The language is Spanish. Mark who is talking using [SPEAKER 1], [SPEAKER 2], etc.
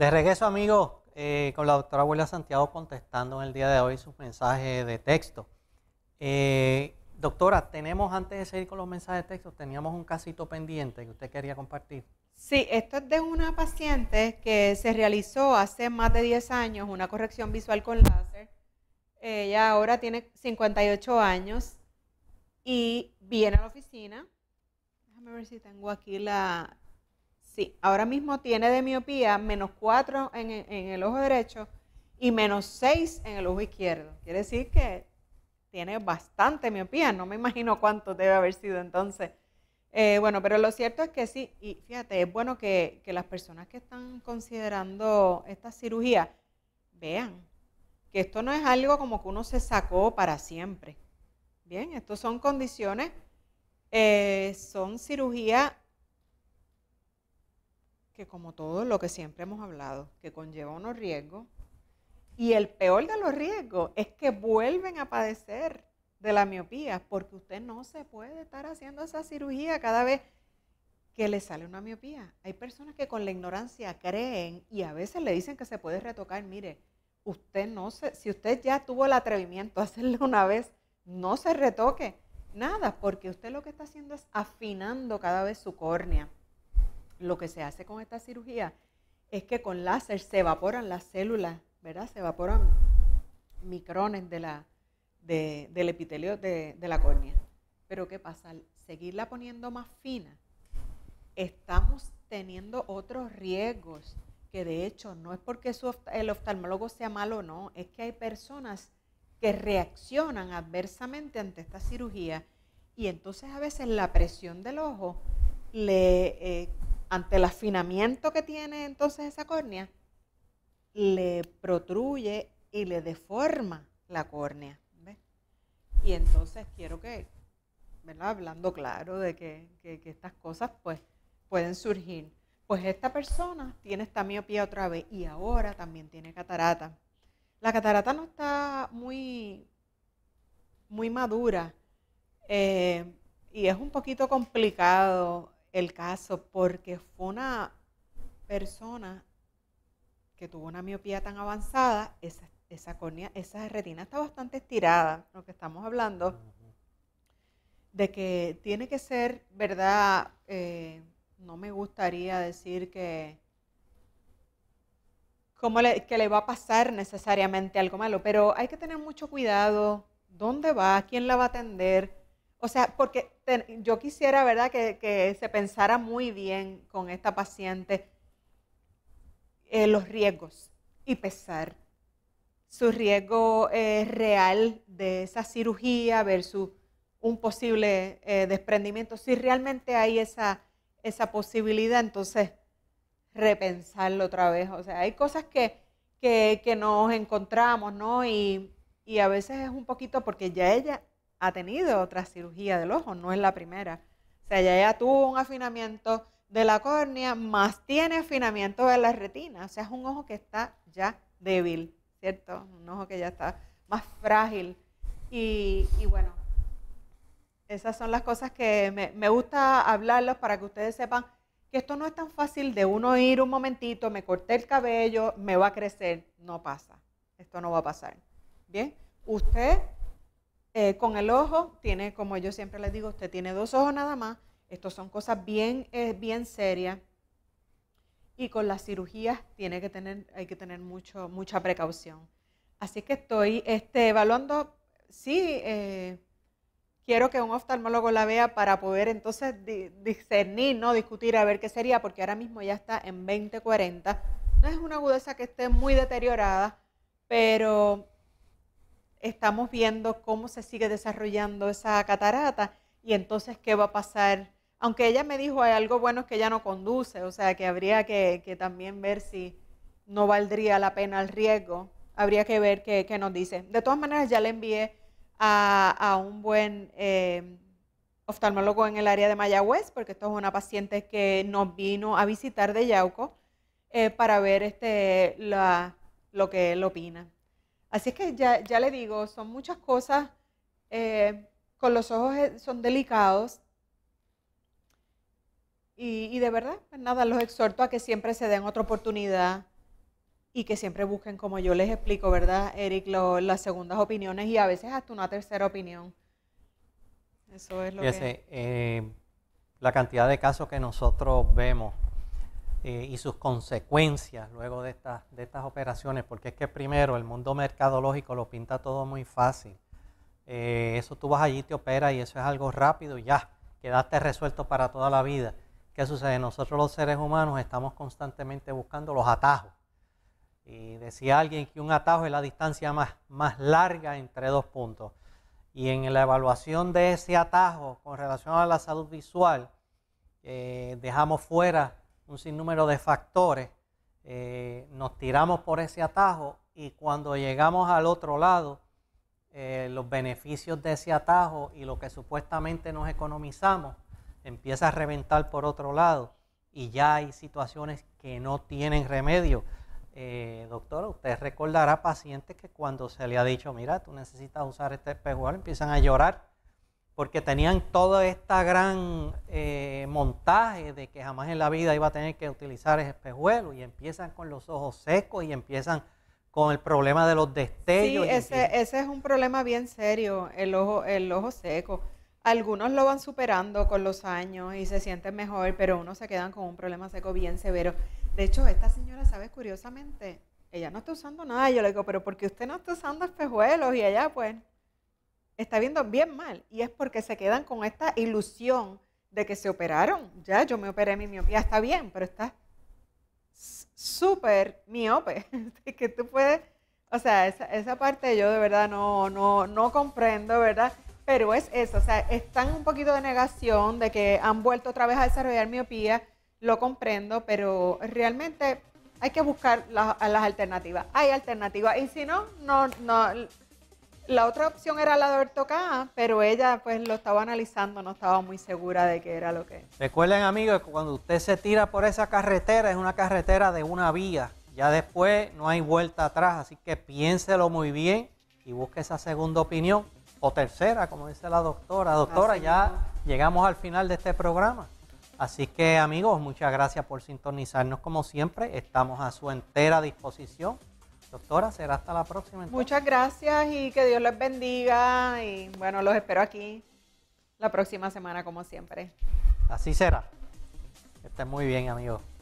[SPEAKER 1] De regreso, amigos, eh, con la doctora Abuela Santiago contestando en el día de hoy sus mensajes de texto. Eh, doctora, tenemos antes de seguir con los mensajes de texto, teníamos un casito pendiente que usted quería compartir.
[SPEAKER 2] Sí, esto es de una paciente que se realizó hace más de 10 años una corrección visual con láser. Ella ahora tiene 58 años y viene a la oficina. Déjame ver si tengo aquí la, Sí, ahora mismo tiene de miopía menos 4 en, el ojo derecho y menos 6 en el ojo izquierdo. Quiere decir que tiene bastante miopía, no me imagino cuánto debe haber sido entonces. Eh, bueno, pero lo cierto es que sí, y fíjate, es bueno que, las personas que están considerando esta cirugía vean que esto no es algo como que uno se sacó para siempre. Bien, estas son condiciones, eh, son cirugías que como todo lo que siempre hemos hablado, que conlleva unos riesgos, y el peor de los riesgos es que vuelven a padecer de la miopía, porque usted no se puede estar haciendo esa cirugía cada vez que le sale una miopía. Hay personas que con la ignorancia creen y a veces le dicen que se puede retocar. Mire, usted no se, si usted ya tuvo el atrevimiento a hacerlo una vez, no se retoque nada, porque usted lo que está haciendo es afinando cada vez su córnea lo que se hace con esta cirugía es que con láser se evaporan las células, ¿verdad? Se evaporan micrones de la, del epitelio de, la córnea. Pero ¿qué pasa? seguirla poniendo más fina, estamos teniendo otros riesgos que de hecho no es porque el oftalmólogo sea malo o no, es que hay personas que reaccionan adversamente ante esta cirugía y entonces a veces la presión del ojo le eh, ante el afinamiento que tiene entonces esa córnea, le protruye y le deforma la córnea. Y entonces quiero que, ¿verdad? Hablando claro de que, que, estas cosas pues pueden surgir. Pues esta persona tiene esta miopía otra vez y ahora también tiene catarata. La catarata no está muy, muy madura eh, y es un poquito complicado el caso porque fue una persona que tuvo una miopía tan avanzada, esa, esa, esa retina está bastante estirada, lo que estamos hablando, de que tiene que ser, ¿verdad? Eh, no me gustaría decir que, como le, que le va a pasar necesariamente algo malo, pero hay que tener mucho cuidado, dónde va, quién la va a atender, o sea, porque yo quisiera, ¿verdad?, que, se pensara muy bien con esta paciente eh, los riesgos y pesar. Su riesgo eh, real de esa cirugía versus un posible eh, desprendimiento. Si realmente hay esa, esa posibilidad, entonces repensarlo otra vez. O sea, hay cosas que, nos encontramos, ¿no? y a veces es un poquito porque ya ella ha tenido otra cirugía del ojo, no es la primera. O sea, ya tuvo un afinamiento de la córnea, más tiene afinamiento de la retina. O sea, es un ojo que está ya débil, ¿cierto? Un ojo que ya está más frágil. Y, bueno, esas son las cosas que me, me gusta hablarlos para que ustedes sepan que esto no es tan fácil de uno ir un momentito, me corté el cabello, me va a crecer. No pasa. Esto no va a pasar. Bien, usted eh, con el ojo, tiene, como yo siempre les digo, usted tiene dos ojos nada más. Estos son cosas bien, es eh, bien serias. Y con las cirugías tiene que tener, hay que tener mucho, mucha precaución. Así que estoy este, evaluando, sí, eh, quiero que un oftalmólogo la vea para poder entonces discernir, no discutir a ver qué sería, porque ahora mismo ya está en 20-40. No es una agudeza que esté muy deteriorada, pero estamos viendo cómo se sigue desarrollando esa catarata y entonces qué va a pasar. Aunque ella me dijo hay algo bueno que ella no conduce, o sea que habría que, también ver si no valdría la pena el riesgo. Habría que ver qué, nos dice. De todas maneras, ya le envié a, un buen eh, oftalmólogo en el área de Mayagüez, porque esto es una paciente que nos vino a visitar de Yauco eh, para ver este, lo que él opina. Así es que ya, le digo, son muchas cosas, eh, con los ojos eh, son delicados. Y, de verdad, pues nada, los exhorto a que siempre se den otra oportunidad y que siempre busquen, como yo les explico, ¿verdad, Eric? las segundas opiniones y a veces hasta una tercera opinión. Eso es lo que...
[SPEAKER 1] Eh, la cantidad de casos que nosotros vemos eh, y sus consecuencias luego de estas, estas operaciones, porque es que primero el mundo mercadológico lo pinta todo muy fácil. Eh, eso tú vas allí, te operas y eso es algo rápido y ya, quedaste resuelto para toda la vida. ¿Qué sucede? Nosotros los seres humanos estamos constantemente buscando los atajos. Y decía alguien que un atajo es la distancia más, más larga entre dos puntos. Y en la evaluación de ese atajo con relación a la salud visual, eh, dejamos fuera un sinnúmero de factores, eh, nos tiramos por ese atajo y cuando llegamos al otro lado, eh, los beneficios de ese atajo y lo que supuestamente nos economizamos empieza a reventar por otro lado y ya hay situaciones que no tienen remedio. Eh, doctora, usted recordará pacientes que cuando se le ha dicho, mira, tú necesitas usar este espejo, empiezan a llorar porque tenían todo este gran eh, montaje de que jamás en la vida iba a tener que utilizar ese espejuelo y empiezan con los ojos secos y empiezan con el problema de los destellos. Sí, ese,
[SPEAKER 2] es un problema bien serio, el ojo, el ojo seco. Algunos lo van superando con los años y se sienten mejor, pero unos se quedan con un problema seco bien severo. De hecho, esta señora, ¿sabes? Curiosamente, ella no está usando nada. Yo le digo, pero ¿por qué usted no está usando espejuelos? Y ella, pues, está viendo bien mal y es porque se quedan con esta ilusión de que se operaron. Ya, yo me operé mi miopía, está bien, pero está súper miope. que tú puedes, o sea, esa, esa, parte yo de verdad no, no, no comprendo, ¿verdad? Pero es eso, o sea, están un poquito de negación de que han vuelto otra vez a desarrollar miopía, lo comprendo, pero realmente hay que buscar las, las alternativas. Hay alternativas y si no, no, no la otra opción era la de k, pero ella pues lo estaba analizando, no estaba muy segura de que era lo que...
[SPEAKER 1] Recuerden amigos que cuando usted se tira por esa carretera, es una carretera de una vía, ya después no hay vuelta atrás, así que piénselo muy bien y busque esa segunda opinión o tercera, como dice la doctora. Doctora, ya llegamos al final de este programa. Así que amigos, muchas gracias por sintonizarnos como siempre. Estamos a su entera disposición Doctora, será hasta la próxima.
[SPEAKER 2] Muchas gracias y que Dios les bendiga. Y bueno, los espero aquí la próxima semana, como siempre. Así será.
[SPEAKER 1] Estén muy bien, amigos.